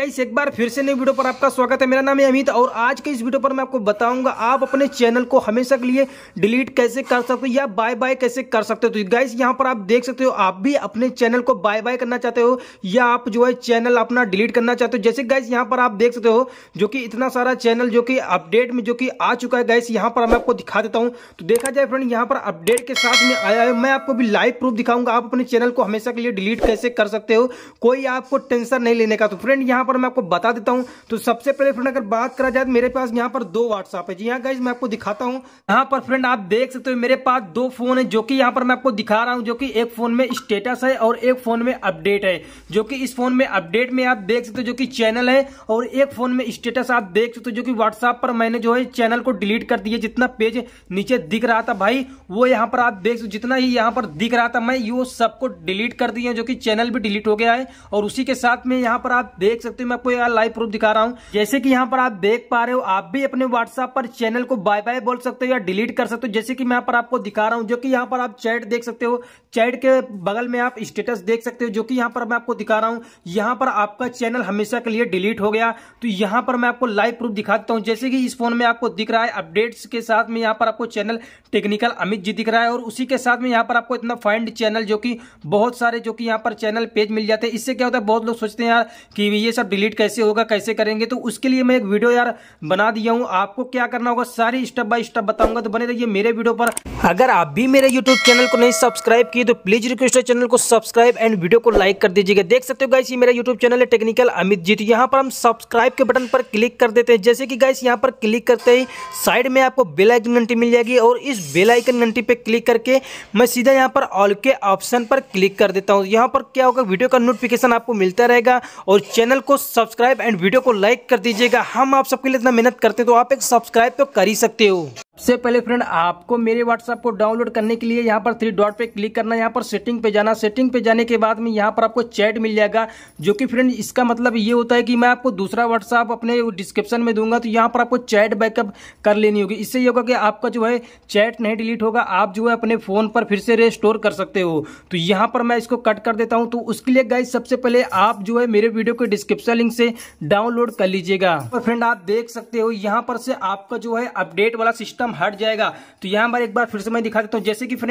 guys एक बार फिर से नई वीडियो पर आपका स्वागत है मेरा नाम है अमित और आज के इस वीडियो पर मैं आपको बताऊंगा आप अपने चैनल को हमेशा के लिए डिलीट कैसे कर सकते हो या बाय बाय कैसे कर सकते हो तो गाइस यहाँ पर आप देख सकते हो आप भी अपने चैनल को बाय बाय करना चाहते हो या आप जो है चैनल अपना डिलीट करना चाहते हो जैसे गाइस यहाँ पर आप देख सकते हो जो कि इतना सारा चैनल जो कि अपडेट में जो कि आ चुका है गाइस यहाँ पर मैं आपको दिखा देता हूँ तो देखा जाए फ्रेंड यहाँ पर अपडेट के साथ में आया है मैं आपको भी लाइव प्रूफ दिखाऊंगा आप अपने चैनल को हमेशा के लिए डिलीट कैसे कर सकते हो कोई आपको टेंशन नहीं लेने का तो फ्रेंड यहाँ पर मैं आपको बता देता हूँ तो सबसे पहले फ्रेंड अगर बात करा जाए तो मेरे पास यहाँ पर दो व्हाट्सअप है जी हाँ गाइज मैं आपको दिखाता हूँ यहाँ पर फ्रेंड आप देख सकते हो मेरे पास दो फोन है जो कि यहाँ पर मैं आपको दिखा रहा हूँ जो कि एक फोन में स्टेटस है और एक फोन में अपडेट है जो कि इस फोन में अपडेट में आप देख सकते हो जो कि चैनल है और एक फोन में स्टेटस आप देख सकते हो जो कि व्हाट्सएप पर मैंने जो है चैनल को डिलीट कर दिया जितना पेज नीचे दिख रहा था भाई वो यहाँ पर आप देख सकते हो जितना ही यहाँ पर दिख रहा था मैं वो सबको डिलीट कर दिया जो कि चैनल भी डिलीट हो गया है और उसी के साथ में यहाँ पर आप देख सकते हो मैं आपको यार लाइव प्रूफ दिखा रहा हूँ जैसे कि यहाँ पर आप देख पा रहे हो आप भी अपने व्हाट्सएप पर चैनल को बाय बाय बोल सकते हो या डिलीट कर सकते हो जैसे कि मैं यहाँ पर आपको दिखा रहा हूँ जो कि यहाँ पर आप चैट देख सकते हो चैट के बगल में आप स्टेटस देख सकते हो जो कि यहाँ पर मैं आपको दिखा रहा हूँ यहाँ पर आपका चैनल हमेशा के लिए डिलीट हो गया तो यहाँ पर मैं आपको लाइव प्रूफ दिखा देता हूँ जैसे कि इस फोन में आपको दिख रहा है अपडेट्स के साथ में यहाँ पर आपको चैनल टेक्निकल अमित जी दिख रहा है और उसी के साथ में यहाँ पर आपको इतना फाइंड चैनल जो कि बहुत सारे जो कि यहाँ पर चैनल पेज मिल जाते हैं इससे क्या होता है बहुत लोग सोचते हैं यार कि ये सब डिलीट कैसे होगा कैसे करेंगे तो उसके लिए मैं एक वीडियो यार बना दिया हूँ आपको क्या करना होगा सारी स्टेप बाय स्टेप बताऊंगा तो बने रहिए मेरे वीडियो पर अगर आप भी मेरे यूट्यूब चैनल को नहीं सब्सक्राइब किए तो प्लीज रिक्वेस्ट है चैनल को सब्सक्राइब एंड वीडियो को लाइक कर दीजिएगा देख सकते हो गाइस ये मेरा यूट्यूब चैनल है टेक्निकल अमित जी तो यहाँ पर हम सब्सक्राइब के बटन पर क्लिक कर देते हैं जैसे कि गाइस यहाँ पर क्लिक करते ही साइड में आपको बेलाइकन घंटी मिल जाएगी और इस बेलाइकन घंटी पर क्लिक करके मैं सीधा यहाँ पर ऑल के ऑप्शन पर क्लिक कर देता हूँ यहाँ पर क्या होगा वीडियो का नोटिफिकेशन आपको मिलता रहेगा और चैनल को सब्सक्राइब एंड वीडियो को लाइक कर दीजिएगा हम आप सबके लिए इतना मेहनत करते हैं तो आप एक सब्सक्राइब तो कर ही सकते हो सबसे पहले फ्रेंड आपको मेरे व्हाट्सएप को डाउनलोड करने के लिए यहाँ पर थ्री डॉट पे क्लिक करना यहाँ पर सेटिंग पे जाना सेटिंग पे जाने के बाद में यहाँ पर आपको चैट मिल जाएगा जो कि फ्रेंड इसका मतलब ये होता है कि मैं आपको दूसरा व्हाट्सएप अपने डिस्क्रिप्शन में दूंगा तो यहाँ पर आपको चैट बैकअप कर लेनी होगी इससे ये होगा कि आपका जो है चैट नहीं डिलीट होगा आप जो है अपने फ़ोन पर फिर से रेस्टोर कर सकते हो तो यहाँ पर मैं इसको कट कर देता हूँ तो उसके लिए गाइज सबसे पहले आप जो है मेरे वीडियो के डिस्क्रिप्शन लिंक से डाउनलोड कर लीजिएगा और फ्रेंड आप देख सकते हो यहाँ पर से आपका जो है अपडेट वाला सिस्टम हट जाएगा तो यहां पर एक बार फिर से मैं दिखा देता हूं जैसे कि फ्रेंड